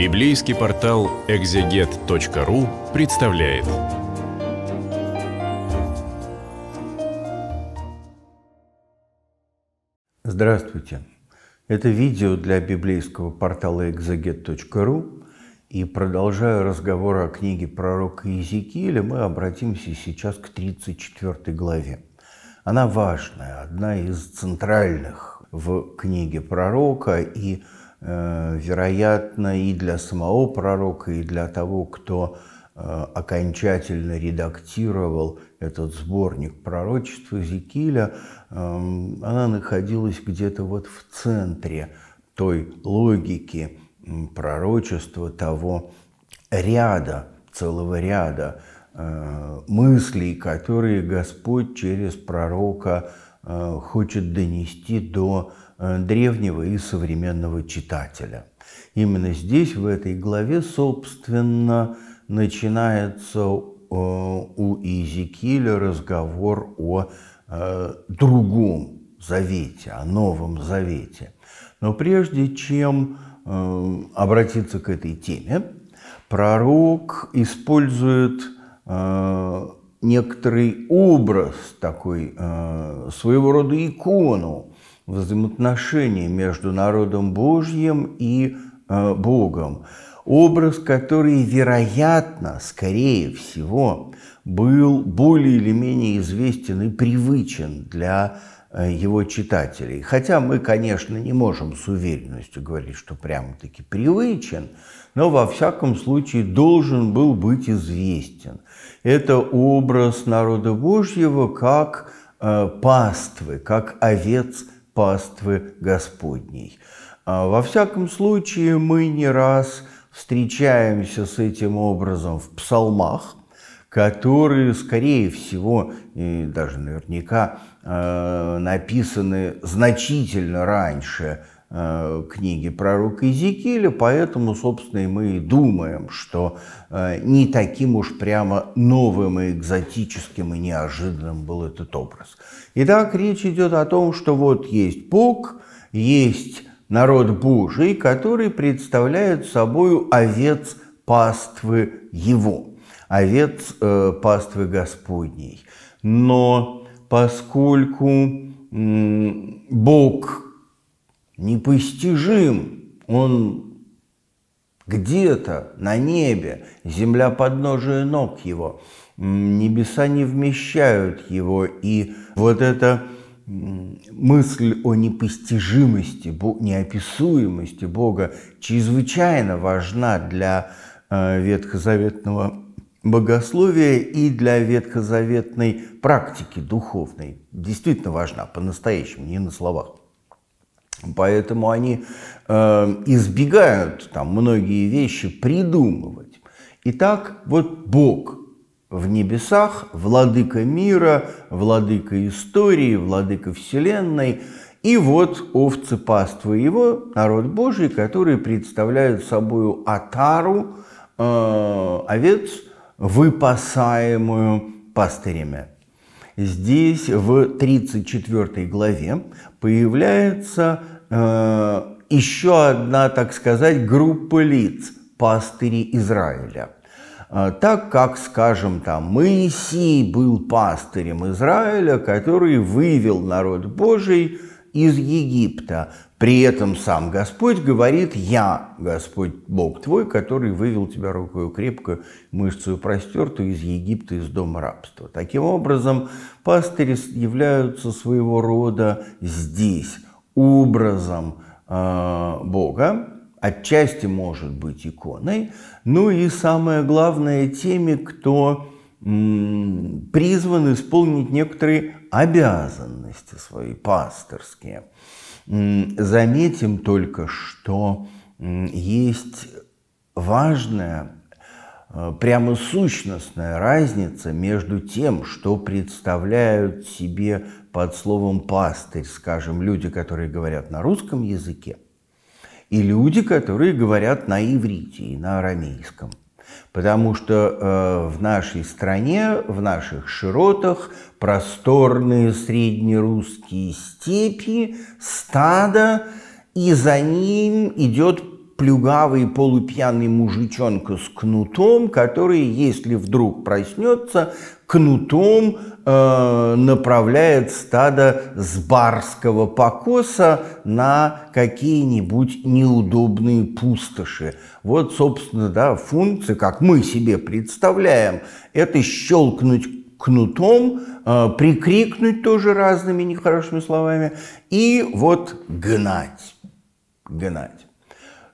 Библейский портал экзегет.ру представляет. Здравствуйте. Это видео для библейского портала экзегет.ру. И продолжая разговор о книге пророка Иезекииля, мы обратимся сейчас к 34 главе. Она важная, одна из центральных в книге пророка и Э, вероятно, и для самого пророка, и для того, кто э, окончательно редактировал этот сборник пророчества Зикиля, эм, она находилась где-то вот в центре той логики пророчества, того ряда, целого ряда э, мыслей, которые Господь через пророка хочет донести до Э, древнего и современного читателя. Именно здесь, в этой главе, собственно, начинается э, у Изикиля разговор о э, другом завете, о Новом Завете. Но прежде чем обратиться к этой теме, пророк использует некоторый образ, такой своего рода икону взаимоотношения между народом Божьим и э, Богом. Образ, который, вероятно, скорее всего, был более или менее известен и привычен для э, его читателей. Хотя мы, конечно, не можем с уверенностью говорить, что прямо-таки привычен, но во всяком случае должен был быть известен. Это образ народа Божьего как э, паствы, как овец паствы Господней. А во всяком случае, мы не раз встречаемся с этим образом в псалмах, которые, скорее всего, и даже наверняка э, написаны значительно раньше э, книги пророка Иезекииля, поэтому, собственно, и мы и думаем, что э, не таким уж прямо новым и экзотическим и неожиданным был этот образ. Итак, речь идет о том, что вот есть Бог, есть народ Божий, который представляет собой овец паствы его, овец э, паствы Господней. Но поскольку э, Бог непостижим, Он где-то на небе, земля подножия ног его – небеса не вмещают его. И вот эта мысль о непостижимости, неописуемости Бога чрезвычайно важна для э, ветхозаветного богословия и для ветхозаветной практики духовной. Действительно важна, по-настоящему, не на словах. Поэтому они э, избегают там многие вещи придумывать. Итак, вот Бог в небесах, владыка мира, владыка истории, владыка вселенной, и вот овцы паствы его, народ Божий, которые представляют собой атару, э, овец, выпасаемую пастырями. Здесь в 34 главе появляется э, еще одна, так сказать, группа лиц – пастыри Израиля – а, так как, скажем, там Моисей был пастырем Израиля, который вывел народ Божий из Египта. При этом сам Господь говорит, «Я, Господь Бог твой, который вывел тебя рукою крепко, мышцу простертую из Египта, из дома рабства». Таким образом, пастыри являются своего рода здесь образом э, Бога, отчасти может быть иконой, ну и самое главное теми, кто призван исполнить некоторые обязанности свои пасторские. Заметим только, что есть важная, э, прямо сущностная разница между тем, что представляют себе под словом «пастырь», скажем, люди, которые говорят на русском языке – и люди, которые говорят на иврите и на арамейском. Потому что э, в нашей стране, в наших широтах просторные среднерусские степи, стадо, и за ним идет плюгавый полупьяный мужичонка с кнутом, который, если вдруг проснется, кнутом э, направляет стадо с барского покоса на какие-нибудь неудобные пустоши. Вот, собственно, да, функция, как мы себе представляем, это щелкнуть кнутом, э, прикрикнуть тоже разными нехорошими словами и вот гнать, гнать.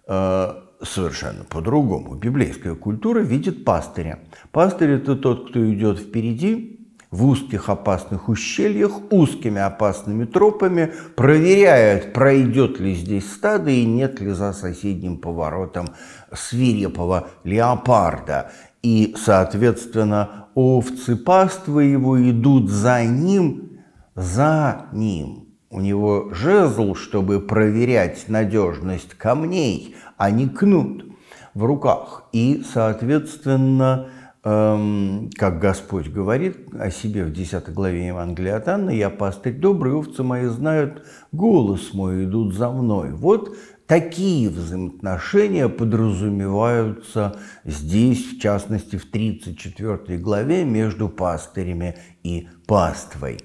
Э, совершенно по-другому. Библейская культура видит пастыря. Пастырь – это тот, кто идет впереди, в узких опасных ущельях, узкими опасными тропами, проверяет, пройдет ли здесь стадо и нет ли за соседним поворотом свирепого леопарда. И, соответственно, овцы паства его идут за ним, за ним – у него жезл, чтобы проверять надежность камней, а не кнут в руках. И, соответственно, эм, как Господь говорит о себе в 10 главе Евангелия от Анны, «Я пастырь добрый, овцы мои знают, голос мой идут за мной». Вот такие взаимоотношения подразумеваются здесь, в частности, в 34 главе между пастырями и паствой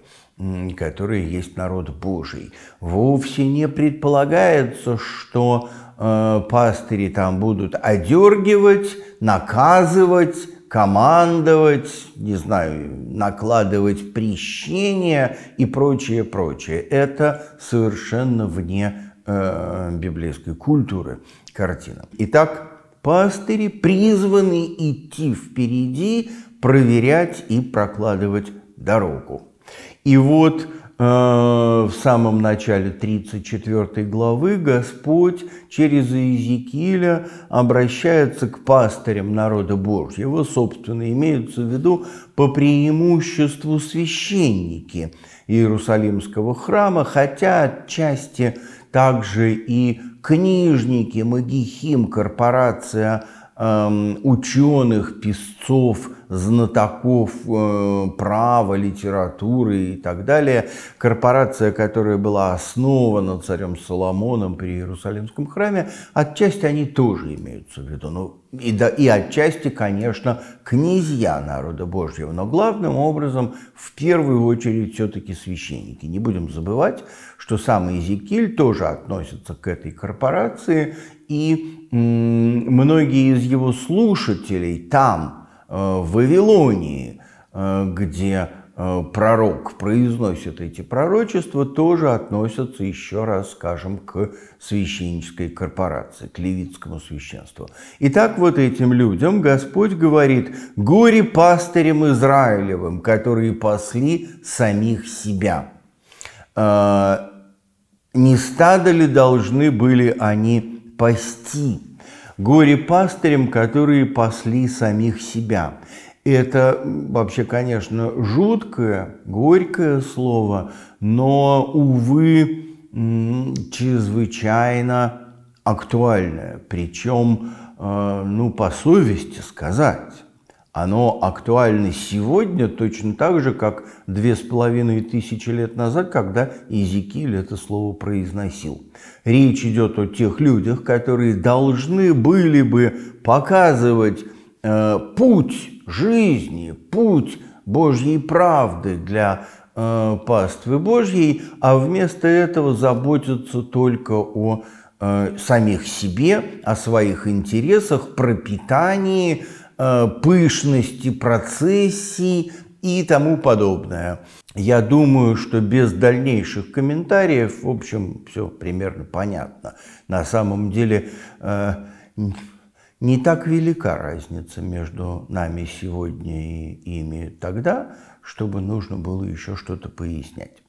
который есть народ Божий. Вовсе не предполагается, что э, пастыри там будут одергивать, наказывать, командовать, не знаю, накладывать прещения и прочее, прочее. Это совершенно вне э, библейской культуры картина. Итак, пастыри призваны идти впереди, проверять и прокладывать дорогу. И вот э, в самом начале 34 главы Господь через Иезекииля обращается к пастырям народа Божьего, собственно, имеются в виду по преимуществу священники Иерусалимского храма, хотя отчасти также и книжники, магихим, корпорация эм, ученых, писцов – знатоков э, права, литературы и так далее. Корпорация, которая была основана царем Соломоном при Иерусалимском храме, отчасти они тоже имеются в виду. Ну, и, да, и отчасти, конечно, князья народа Божьего, но главным образом, в первую очередь, все-таки священники. Не будем забывать, что сам Иезекииль тоже относится к этой корпорации, и многие из его слушателей там – Э, в Вавилонии, э, где э, пророк произносит эти пророчества, тоже относятся, еще раз скажем, к священнической корпорации, к левитскому священству. И так вот этим людям Господь говорит «Горе пастырям Израилевым, которые пасли самих себя». Не стадо ли должны были они пасти? горе-пастырям, которые пасли самих себя. Это вообще, конечно, жуткое, горькое слово, но, увы, чрезвычайно актуальное. Причем, э, ну, по совести сказать, оно актуально сегодня точно так же, как две с половиной тысячи лет назад, когда Иезекииль это слово произносил. Речь идет о тех людях, которые должны были бы показывать э, путь жизни, путь Божьей правды для э, паствы Божьей, а вместо этого заботятся только о э, самих себе, о своих интересах, пропитании – Э, пышности процессий и тому подобное. Я думаю, что без дальнейших комментариев, в общем, все примерно понятно. На самом деле э, не так велика разница между нами сегодня и ими тогда, чтобы нужно было еще что-то пояснять.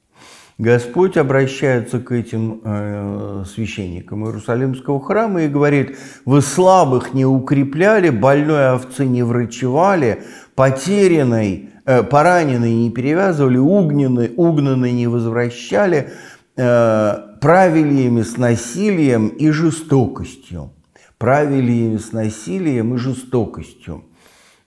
Господь обращается к этим э, священникам Иерусалимского храма и говорит, вы слабых не укрепляли, больной овцы не врачевали, потерянной, э, пораненной не перевязывали, угненной, угнанной не возвращали, э, правили ими с насилием и жестокостью. Правили ими с насилием и жестокостью.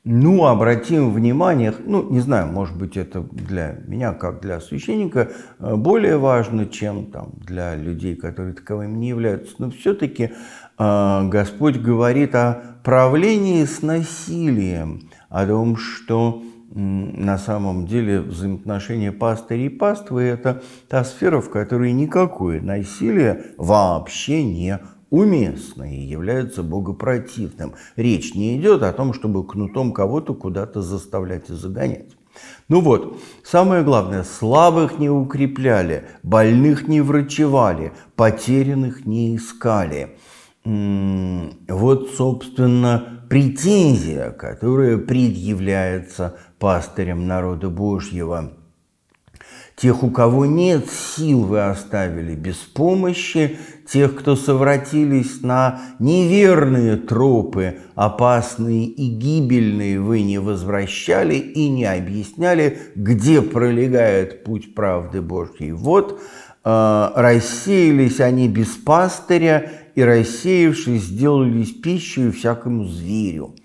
Ну, обратим внимание, ну, не знаю, может быть, это для меня, как для священника, э, более важно, чем там, для людей, которые таковыми не являются. Но все-таки э, Господь говорит о правлении с насилием, о том, что на самом деле взаимоотношения пастыря и паствы – это та сфера, в которой никакое насилие вообще не уместно и является богопротивным. Речь не идет о том, чтобы кнутом кого-то куда-то заставлять и загонять. Ну вот, самое главное, слабых не укрепляли, больных не врачевали, потерянных не искали. Вот, собственно, претензия, которая предъявляется пастырем народа Божьего. Тех, у кого нет сил, вы оставили без помощи, тех, кто совратились на неверные тропы, опасные и гибельные, вы не возвращали и не объясняли, где пролегает путь правды Божьей. Вот э, рассеялись они без пастыря, и рассеявшись, сделались пищей всякому зверю.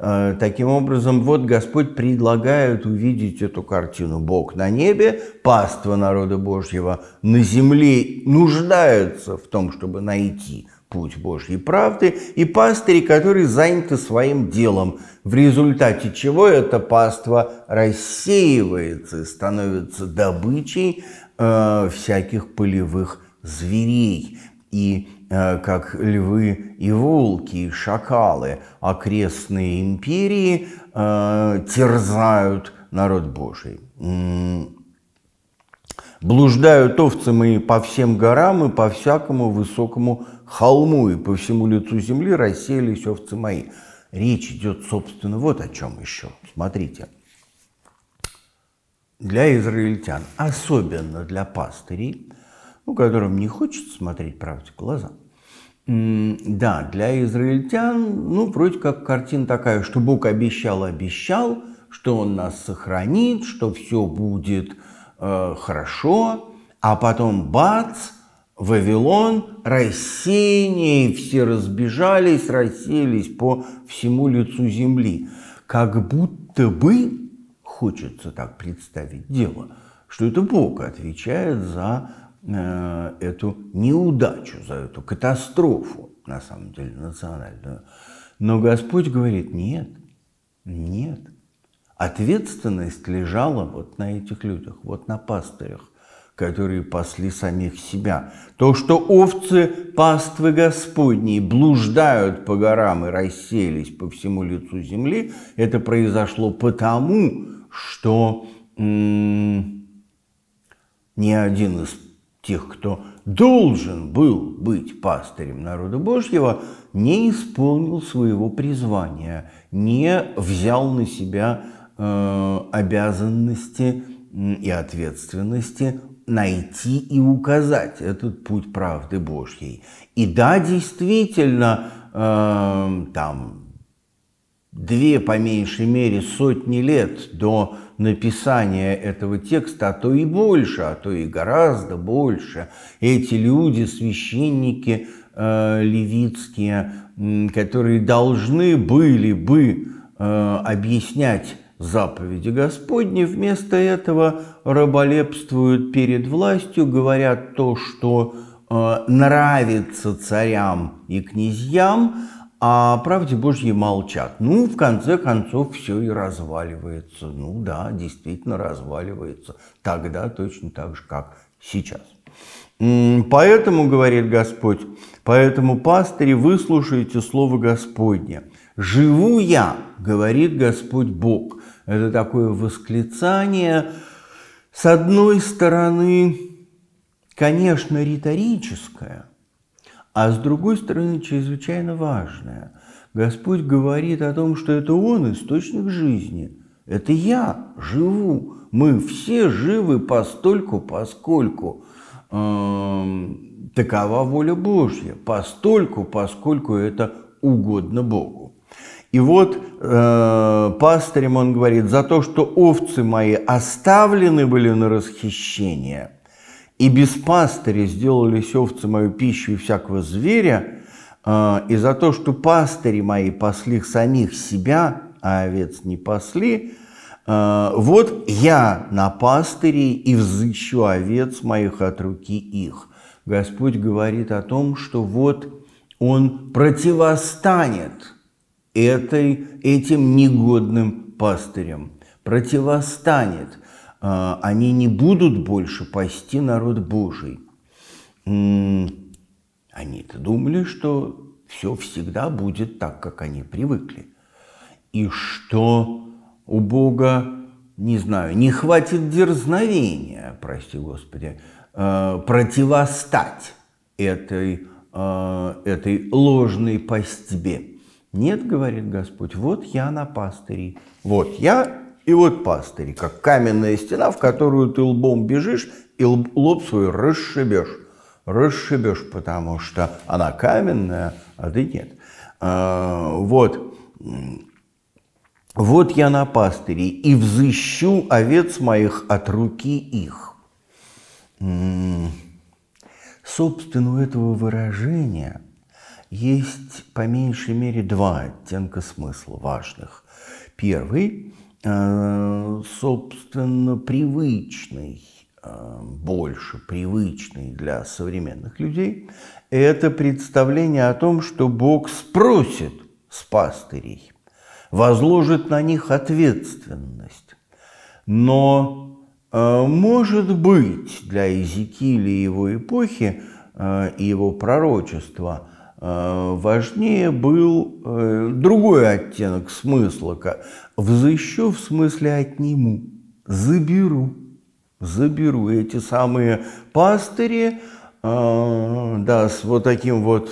А, таким образом, вот Господь предлагает увидеть эту картину. Бог на небе, паства народа Божьего на земле нуждаются в том, чтобы найти путь Божьей правды, и пастыри, которые заняты своим делом, в результате чего это паства рассеивается и становится добычей э, всяких полевых зверей. И Э, как львы и волки, и шакалы окрестные империи э, терзают народ Божий. Блуждают овцы мои по всем горам и по всякому высокому холму, и по всему лицу земли рассеялись овцы мои. Речь идет, собственно, вот о чем еще. Смотрите. Для израильтян, особенно для пастырей, ну, которым не хочется смотреть правде в глаза. Да, для израильтян, ну, вроде как картина такая, что Бог обещал, обещал, что Он нас сохранит, что все будет э, хорошо, а потом бац, Вавилон, рассеяние, все разбежались, расселись по всему лицу земли. Как будто бы, хочется так представить дело, что это Бог отвечает за Э, эту неудачу, за эту катастрофу, на самом деле, национальную. Но Господь говорит, нет, нет. Ответственность лежала вот на этих людях, вот на пастырях, которые пасли самих себя. То, что овцы паствы Господней блуждают по горам и расселись по всему лицу земли, это произошло потому, что ни один из тех, кто должен был быть пастырем народа Божьего, не исполнил своего призвания, не взял на себя э, обязанности и ответственности найти и указать этот путь правды Божьей. И да, действительно, э, там две по меньшей мере сотни лет до написания этого текста, а то и больше, а то и гораздо больше. Эти люди, священники э, левитские, которые должны были бы э, объяснять заповеди Господни, вместо этого раболепствуют перед властью, говорят то, что э, нравится царям и князьям, а о правде Божьей молчат. Ну, в конце концов, все и разваливается. Ну да, действительно разваливается. Тогда точно так же, как сейчас. Поэтому, говорит Господь, поэтому, пастыри, выслушайте слово Господне. «Живу я», говорит Господь Бог. Это такое восклицание, с одной стороны, конечно, риторическое, а с другой стороны чрезвычайно важное. Господь говорит о том, что это Он – источник жизни. Это я живу. Мы все живы постольку, поскольку эм, такова воля Божья. Постольку, поскольку это угодно Богу. И вот э, пастырем он говорит, за то, что овцы мои оставлены были на расхищение – и без пастыря сделались овцы мою пищу и всякого зверя, а, и за то, что пастыри мои пасли самих себя, а овец не пасли, а, вот я на пастыре и взыщу овец моих от руки их. Господь говорит о том, что вот он противостанет этой, этим негодным пастырям, противостанет – а, они не будут больше пасти народ Божий. Они-то думали, что все всегда будет так, как они привыкли. И что у Бога, не знаю, не хватит дерзновения, прости Господи, а, противостать этой, а, этой ложной постьбе. Нет, говорит Господь, вот я на пастыре, вот я и вот пастыри, как каменная стена, в которую ты лбом бежишь и лоб свой расшибешь. Расшибешь, потому что она каменная, а ты нет. А, вот. Вот я на пастыре и взыщу овец моих от руки их. М-м. Собственно, у этого выражения есть по меньшей мере два оттенка смысла важных. Первый Э, собственно, привычный, э, больше привычный для современных людей, это представление о том, что Бог спросит с пастырей, возложит на них ответственность. Но, э, может быть, для Иезекииля его эпохи и его пророчества – Э, важнее был э, другой оттенок смысла. Взыщу в смысле отниму, заберу, заберу эти самые пастыри, э, да, с вот таким вот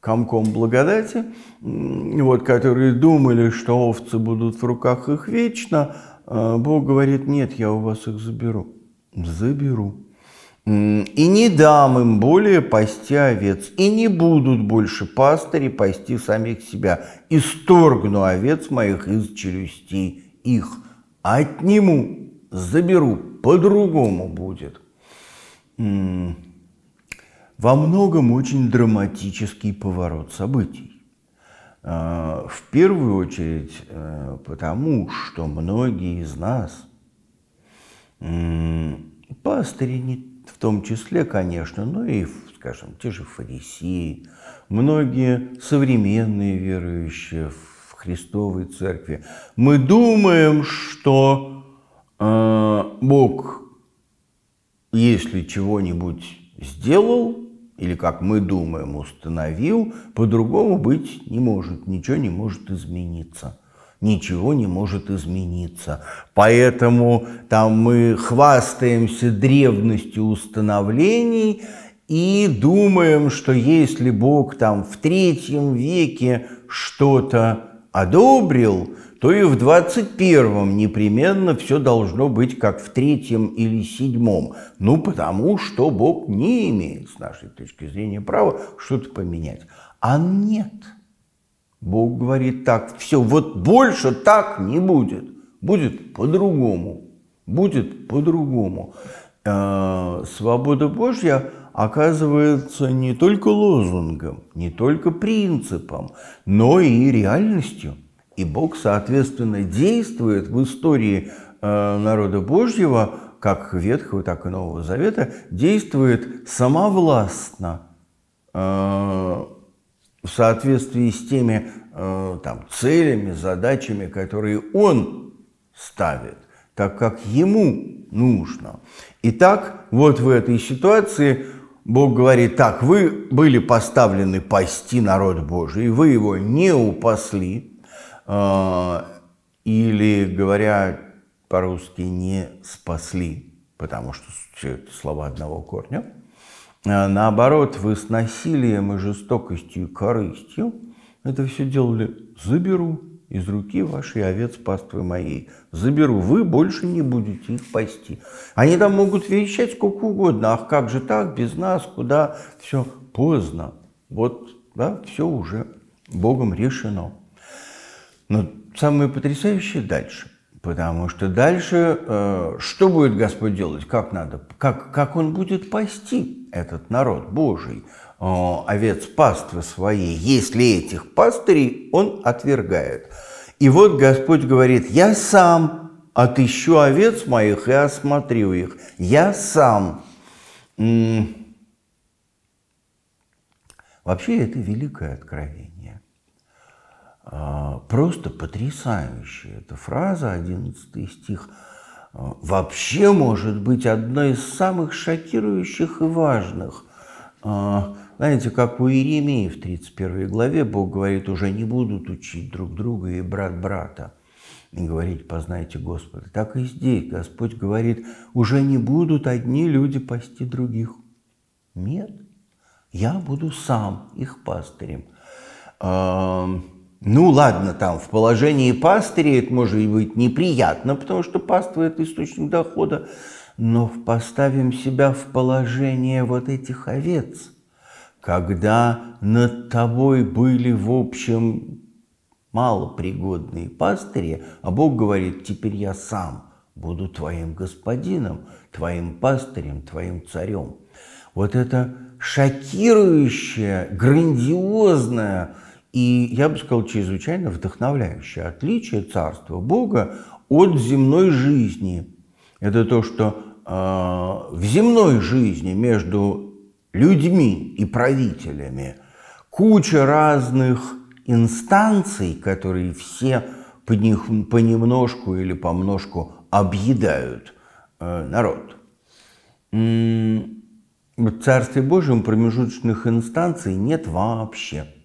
комком благодати, вот, которые думали, что овцы будут в руках их вечно, Бог говорит, нет, я у вас их заберу. Заберу. И не дам им более пасти овец, и не будут больше пастыри пасти самих себя. И сторгну овец моих из челюстей их, отниму, заберу, по-другому будет. Во многом очень драматический поворот событий. А, в первую очередь э, потому, что многие из нас пастыри не в том числе, конечно, но ну и, скажем, те же фарисеи, многие современные верующие в Христовой Церкви. Мы думаем, что э, Бог, если чего-нибудь сделал, или, как мы думаем, установил, по-другому быть не может, ничего не может измениться ничего не может измениться. Поэтому там мы хвастаемся древностью установлений и думаем, что если Бог там в третьем веке что-то одобрил, то и в 21-м непременно все должно быть как в третьем или седьмом. Ну, потому что Бог не имеет, с нашей точки зрения, права что-то поменять. А нет – Бог говорит так, все, вот больше так не будет. Будет по-другому. Будет по-другому. Э, свобода Божья оказывается не только лозунгом, не только принципом, но и реальностью. И Бог, соответственно, действует в истории э, народа Божьего, как Ветхого, так и Нового Завета, действует самовластно, э, в соответствии с теми э, там, целями, задачами, которые он ставит, так как ему нужно. Итак, вот в этой ситуации Бог говорит, так, вы были поставлены пасти народ Божий, вы его не упасли, э, или, говоря по-русски, не спасли, потому что это слова одного корня – Э, наоборот, вы с насилием и жестокостью и корыстью это все делали «заберу из руки вашей овец паствы моей, заберу, вы больше не будете их пасти». Они там могут вещать сколько угодно, ах, как же так, без нас, куда, все, поздно, вот, да, все уже Богом решено. Но самое потрясающее дальше. Потому что дальше, э, что будет Господь делать, как надо, как, как Он будет пасти этот народ Божий, э, овец паствы своей, если этих пастырей Он отвергает. И вот Господь говорит, я сам отыщу овец моих и осмотрю их, я сам. Вообще это великое откровение. А, просто потрясающая эта фраза, 11 стих, а, вообще может быть одной из самых шокирующих и важных. А, знаете, как у Иеремии в 31 главе Бог говорит, уже не будут учить друг друга и брат брата и говорить, познайте Господа. Так и здесь Господь говорит, уже не будут одни люди пасти других. Нет, я буду сам их пастырем. Ну ладно, там в положении пастыря это может быть неприятно, потому что паства – это источник дохода, но поставим себя в положение вот этих овец, когда над тобой были, в общем, малопригодные пастыри, а Бог говорит, теперь я сам буду твоим господином, твоим пастырем, твоим царем. Вот это шокирующее, грандиозное – и я бы сказал, чрезвычайно вдохновляющее отличие Царства Бога от земной жизни. Это то, что э, в земной жизни между людьми и правителями куча разных инстанций, которые все по них, понемножку или помножку объедают э, народ. В Царстве Божьем промежуточных инстанций нет вообще –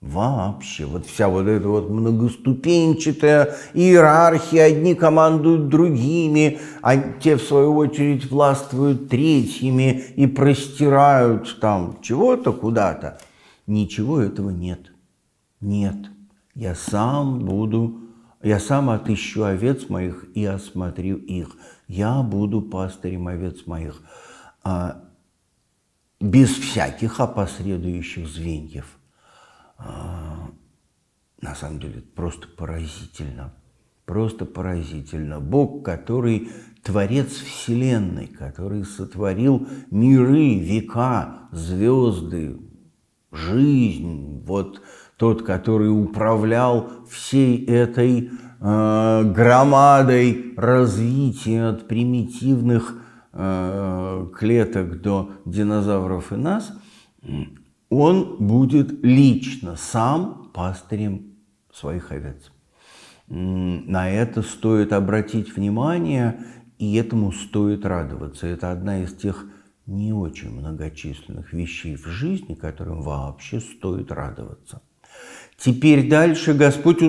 Вообще, вот вся вот эта вот многоступенчатая иерархия, одни командуют другими, а те, в свою очередь, властвуют третьими и простирают там чего-то куда-то. Ничего этого нет. Нет. Я сам буду, я сам отыщу овец моих и осмотрю их. Я буду пастырем овец моих. А, без всяких опосредующих звеньев – а, на самом деле просто поразительно. Просто поразительно. Бог, который творец Вселенной, который сотворил миры, века, звезды, жизнь, вот тот, который управлял всей этой э, громадой развития от примитивных э, клеток до динозавров и нас, он будет лично сам пастырем своих овец. На это стоит обратить внимание, и этому стоит радоваться. Это одна из тех не очень многочисленных вещей в жизни, которым вообще стоит радоваться. Теперь дальше Господь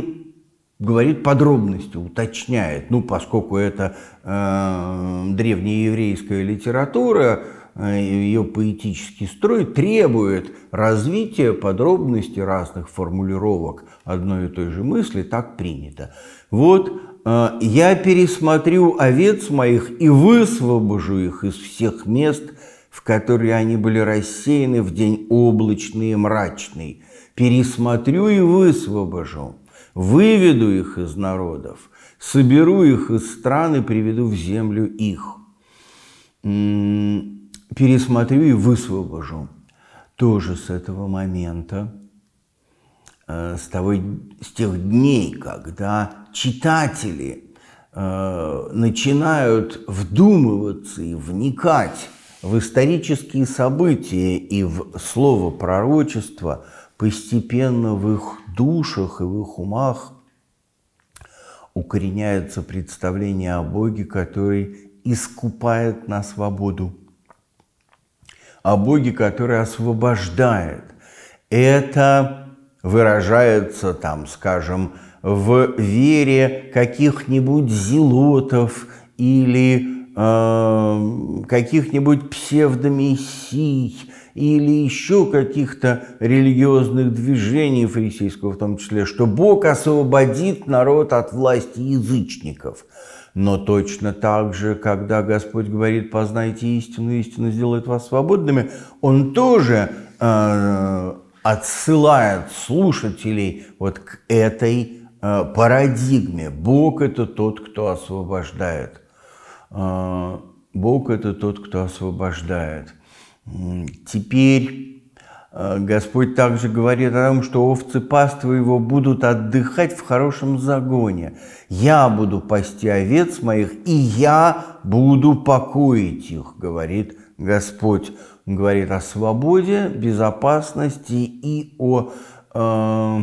говорит подробности, уточняет, ну, поскольку это э, древнееврейская литература, Э, ее поэтический строй требует развития подробностей разных формулировок одной и той же мысли, так принято. Вот э, я пересмотрю овец моих и высвобожу их из всех мест, в которые они были рассеяны в день облачный и мрачный. Пересмотрю и высвобожу, выведу их из народов, соберу их из стран и приведу в землю их пересмотрю и высвобожу. Тоже с этого момента, э, с, того, с тех дней, когда читатели э, начинают вдумываться и вникать в исторические события и в слово пророчества, постепенно в их душах и в их умах укореняется представление о Боге, который искупает на свободу о Боге, который освобождает. Это выражается там, скажем, в вере каких-нибудь зелотов или э, каких-нибудь псевдомессий или еще каких-то религиозных движений фарисейского в том числе, что Бог освободит народ от власти язычников – но точно так же, когда Господь говорит, познайте истину, истина сделает вас свободными, Он тоже э, отсылает слушателей вот к этой э, парадигме. Бог – это тот, кто освобождает. Э, Бог – это тот, кто освобождает. Теперь Э, Господь также говорит о том, что овцы паства его будут отдыхать в хорошем загоне. «Я буду пасти овец моих, и я буду покоить их», — говорит Господь. Он говорит о свободе, безопасности и о э,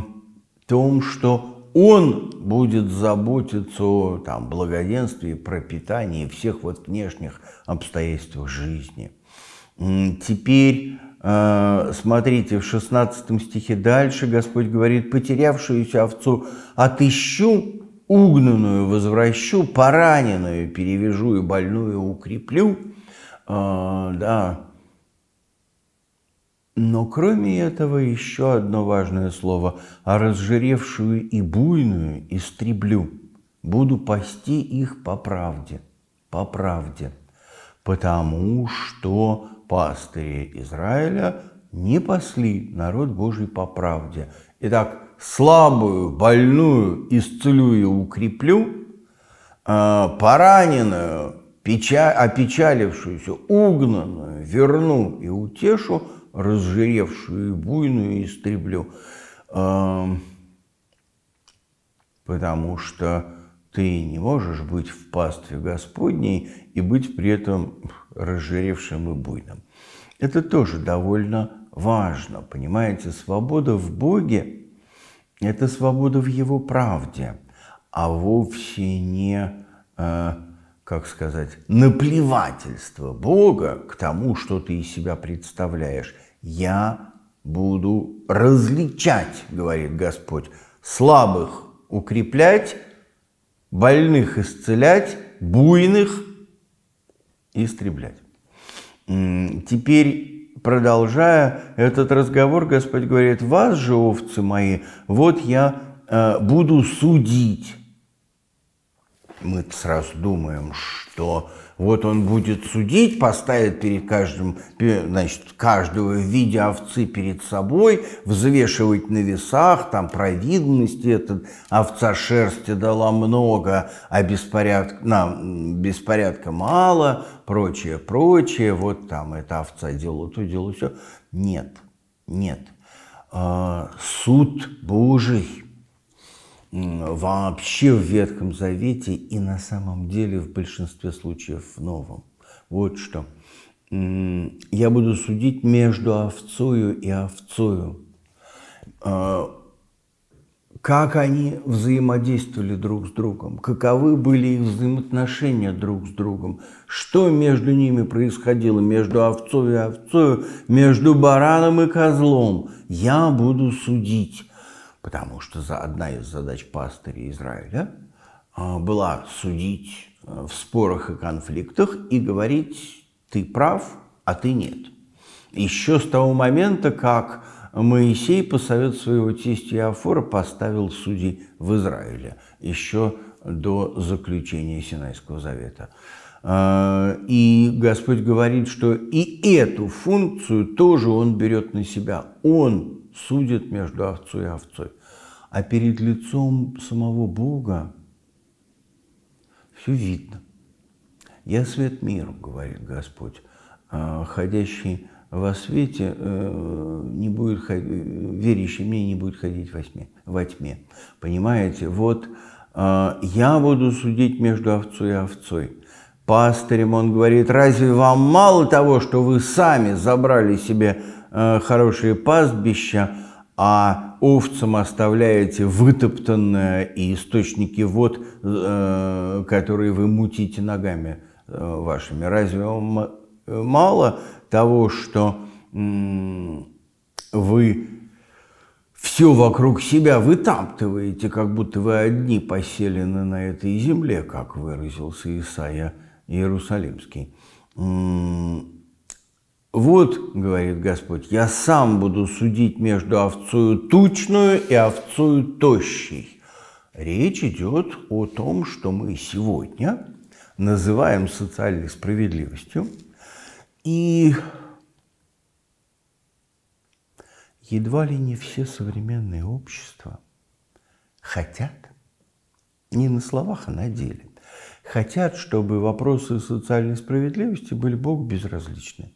том, что Он будет заботиться о там, благоденствии, пропитании и всех вот внешних обстоятельствах жизни. Теперь Э, смотрите, в 16 стихе дальше Господь говорит, «Потерявшуюся овцу отыщу, угнанную возвращу, пораненную перевяжу и больную укреплю». Э, да. Но кроме этого еще одно важное слово «а разжиревшую и буйную истреблю, буду пасти их по правде» по правде потому что пастыри Израиля не пасли народ Божий по правде. Итак, слабую, больную исцелю и укреплю, а, пораненную, печа, опечалившуюся, угнанную, верну и утешу, разжиревшую и буйную истреблю. Потому что ты не можешь быть в пастве Господней и быть при этом разжиревшим и буйным. Это тоже довольно важно, понимаете? Свобода в Боге – это свобода в Его правде, а вовсе не, э, как сказать, наплевательство Бога к тому, что ты из себя представляешь. «Я буду различать, – говорит Господь, – слабых укреплять, больных исцелять, буйных истреблять. Теперь, продолжая этот разговор, Господь говорит, вас же, овцы мои, вот я э, буду судить мы сразу думаем, что вот он будет судить, поставит перед каждым, значит, каждого в виде овцы перед собой, взвешивать на весах, там провидности этот овца шерсти дала много, а беспорядка, нам беспорядка мало, прочее, прочее, вот там эта овца делала то, делала все. Нет, нет. А, суд Божий – вообще в Ветхом Завете и на самом деле в большинстве случаев в Новом. Вот что. Я буду судить между овцою и овцою. А, как они взаимодействовали друг с другом, каковы были их взаимоотношения друг с другом, что между ними происходило, между овцой и овцою, между бараном и козлом, я буду судить потому что за одна из задач пастыря Израиля а, была судить э, в спорах и конфликтах и говорить «ты прав, а ты нет». Еще с того момента, как Моисей по совету своего тестя Иофора поставил судей в Израиле, еще до заключения Синайского завета. А, и Господь говорит, что и эту функцию тоже Он берет на себя. Он судит между овцой и овцой а перед лицом самого Бога все видно. «Я свет миру», — говорит Господь, «А — «ходящий во свете э, не будет э, верящий мне не будет ходить во тьме, во тьме. Понимаете, вот э, я буду судить между овцой и овцой. Пастырем он говорит, разве вам мало того, что вы сами забрали себе хорошие пастбища, а овцам оставляете вытоптанное и источники вод, э, которые вы мутите ногами э, вашими. Разве вам э, мало того, что вы все вокруг себя вытаптываете, как будто вы одни поселены на этой земле, как выразился Исаия Иерусалимский. «Вот, — говорит Господь, — я сам буду судить между овцою тучную и овцою тощей». Речь идет о том, что мы сегодня называем социальной справедливостью, и едва ли не все современные общества хотят, не на словах, а на деле, хотят, чтобы вопросы социальной справедливости были Богу безразличны.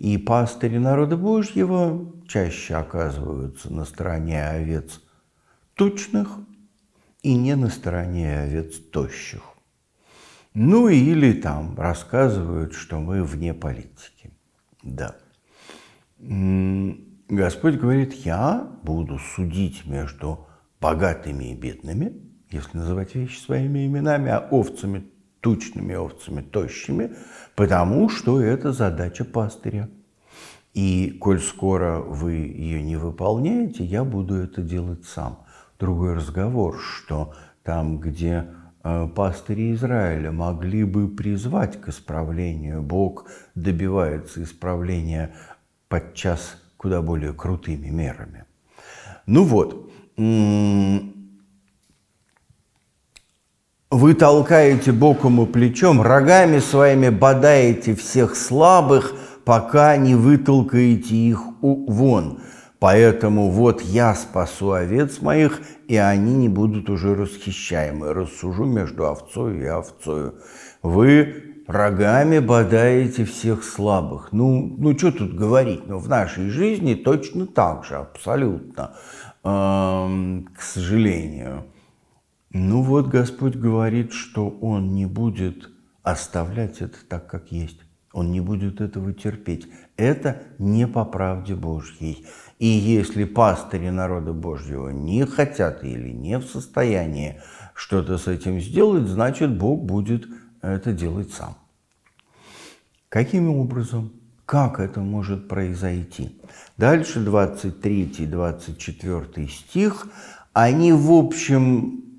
И пастыри народа Божьего чаще оказываются на стороне овец тучных и не на стороне овец тощих. Ну или там рассказывают, что мы вне политики. Да. Господь говорит, я буду судить между богатыми и бедными, если называть вещи своими именами, а овцами тучными, овцами тощими, потому что это задача пастыря. И коль скоро вы ее не выполняете, я буду это делать сам. Другой разговор, что там, где э, пастыри Израиля могли бы призвать к исправлению, Бог добивается исправления подчас куда более крутыми мерами. Ну вот, вы толкаете боком и плечом, рогами своими бодаете всех слабых, пока не вытолкаете их вон. Поэтому вот я спасу овец моих, и они не будут уже расхищаемы. Рассужу между овцою и овцою. Вы рогами бодаете всех слабых. Ну, ну что тут говорить? Ну, в нашей жизни точно так же, абсолютно, эм, к сожалению. Ну вот Господь говорит, что Он не будет оставлять это так, как есть. Он не будет этого терпеть. Это не по правде Божьей. И если пастыри народа Божьего не хотят или не в состоянии что-то с этим сделать, значит, Бог будет это делать сам. Каким образом? Как это может произойти? Дальше 23-24 стих. Они, в общем,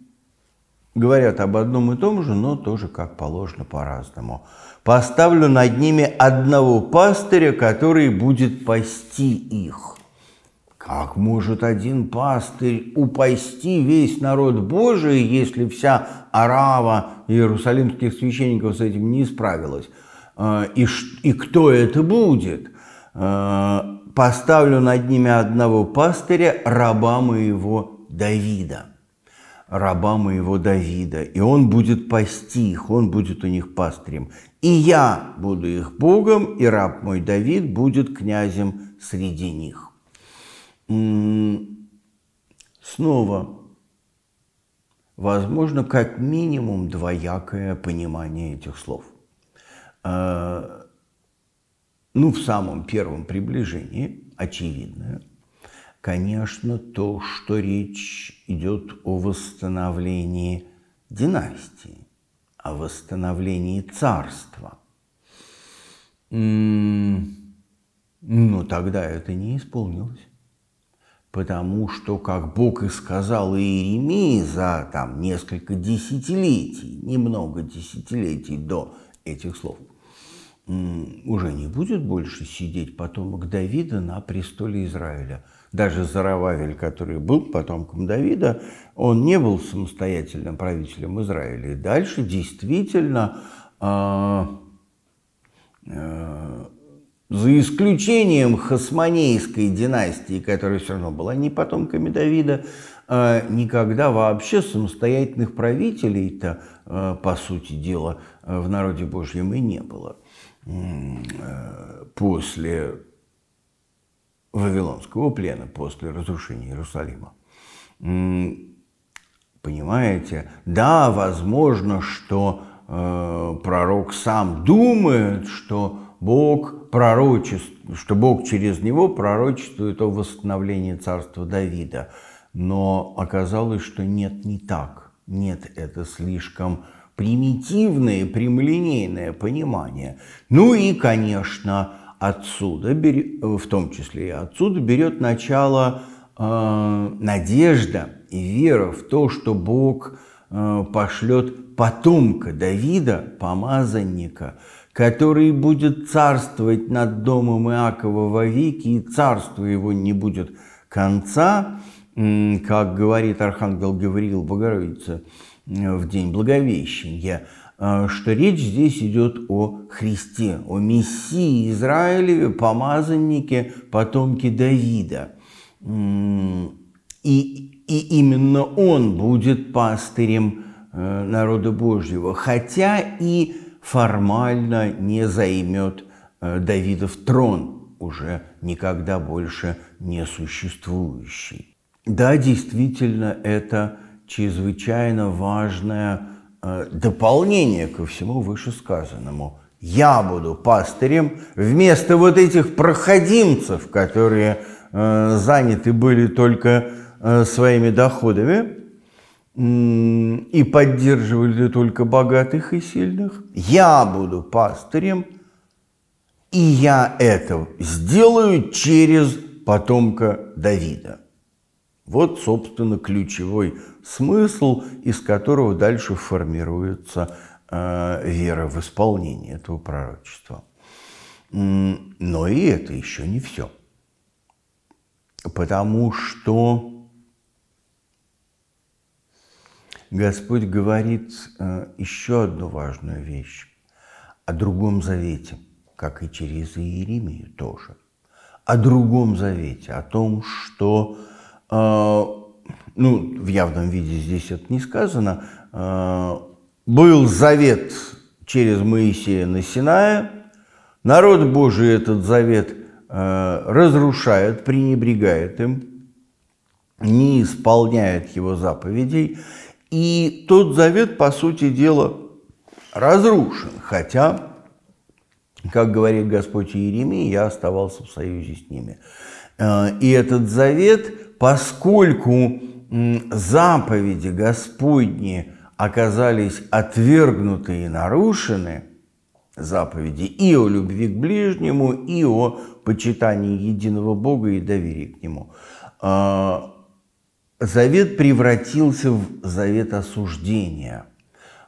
Говорят об одном и том же, но тоже, как положено, по-разному. «Поставлю над ними одного пастыря, который будет пасти их». Как может один пастырь упасти весь народ Божий, если вся арава иерусалимских священников с этим не справилась? Э, и, и кто это будет? Э, поставлю над ними одного пастыря, раба моего Давида раба моего Давида, и он будет пасти их, он будет у них пастырем. И я буду их Богом, и раб мой Давид будет князем среди них. М-м, снова, возможно, как минимум двоякое понимание этих слов. А, ну, в самом первом приближении, очевидное – конечно, то, что речь идет о восстановлении династии, о восстановлении царства. Но ну, тогда это не исполнилось. Потому что, как Бог и сказал Иеремии за там, несколько десятилетий, немного десятилетий до этих слов – уже не будет больше сидеть потомок Давида на престоле Израиля. Даже Зарававель, который был потомком Давида, он не был самостоятельным правителем Израиля. И дальше действительно, э, э, за исключением хасманейской династии, которая все равно была не потомками Давида, э, никогда вообще самостоятельных правителей-то, э, по сути дела, в народе Божьем и не было. Э, после Вавилонского плена, после разрушения Иерусалима. Понимаете? Да, возможно, что э, пророк сам думает, что Бог пророчеств, что Бог через него пророчествует о восстановлении царства Давида. Но оказалось, что нет, не так. Нет, это слишком примитивное, прямолинейное понимание. Ну и, конечно, отсюда, в том числе и отсюда, берет начало э, надежда и вера в то, что Бог э, пошлет потомка Давида, помазанника, который будет царствовать над домом Иакова вовеки, и царство его не будет конца, как говорит архангел Гавриил Богородица, Э, в день Благовещения, э, что речь здесь идет о Христе, о Мессии Израилеве, помазаннике, потомке Давида. И, и именно он будет пастырем э, народа Божьего, хотя и формально не займет Давидов трон, уже никогда больше не существующий. Да, действительно, это – чрезвычайно важное э, дополнение ко всему вышесказанному. Я буду пастырем вместо вот этих проходимцев, которые э, заняты были только э, своими доходами и поддерживали только богатых и сильных. Я буду пастырем, и я это сделаю через потомка Давида. Вот, собственно, ключевой смысл, из которого дальше формируется э, вера в исполнение этого пророчества. Но и это еще не все. Потому что Господь говорит э, еще одну важную вещь о другом завете, как и через Иеремию тоже. О другом завете, о том, что э, ну, в явном виде здесь это не сказано, э, был завет через Моисея на Синае, народ Божий этот завет э, разрушает, пренебрегает им, не исполняет его заповедей, и тот завет, по сути дела, разрушен, хотя, как говорит Господь Иеремия, я оставался в союзе с ними. Э, и этот завет, поскольку заповеди Господни оказались отвергнуты и нарушены, заповеди и о любви к ближнему, и о почитании единого Бога и доверии к Нему, а, завет превратился в завет осуждения,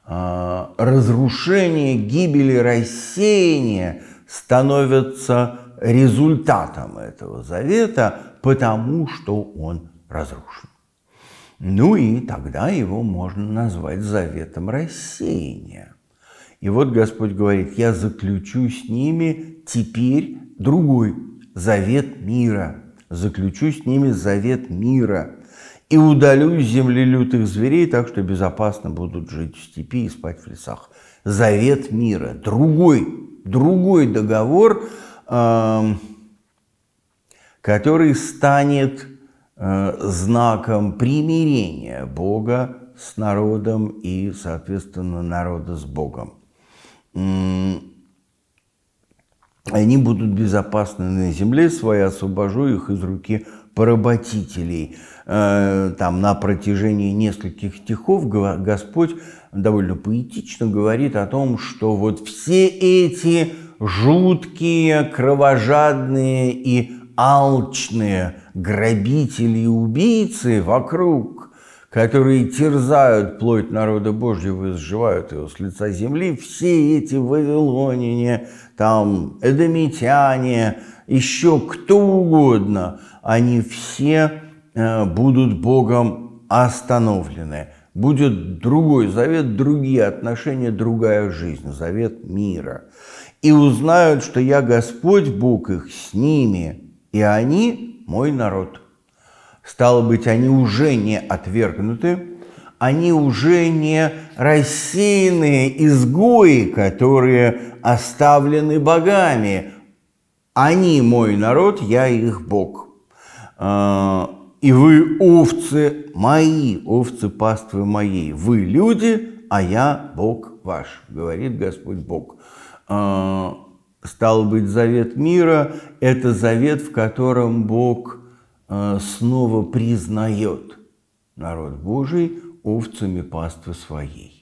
а, разрушение, гибели, рассеяние становятся результатом этого завета, потому что он разрушен. Ну и тогда его можно назвать заветом рассеяния. И вот Господь говорит, я заключу с ними теперь другой завет мира. Заключу с ними завет мира. И удалю с земли лютых зверей, так что безопасно будут жить в степи и спать в лесах. Завет мира. Другой, другой договор, эм, который станет Э, знаком примирения Бога с народом и, соответственно, народа с Богом. Они будут безопасны на земле своей, освобожу их из руки поработителей. Э, там на протяжении нескольких стихов Господь довольно поэтично говорит о том, что вот все эти жуткие, кровожадные и алчные грабители и убийцы вокруг, которые терзают плоть народа Божьего и сживают его с лица земли, все эти вавилоняне, там, эдомитяне, еще кто угодно, они все э, будут Богом остановлены. Будет другой завет, другие отношения, другая жизнь, завет мира. И узнают, что я Господь Бог их с ними, и они мой народ. Стало быть, они уже не отвергнуты, они уже не рассеянные изгои, которые оставлены богами. Они мой народ, я их бог. А, и вы овцы мои, овцы паствы моей. Вы люди, а я Бог ваш, говорит Господь Бог. А, Стал быть, завет мира – это завет, в котором Бог э, снова признает народ Божий овцами паствы своей.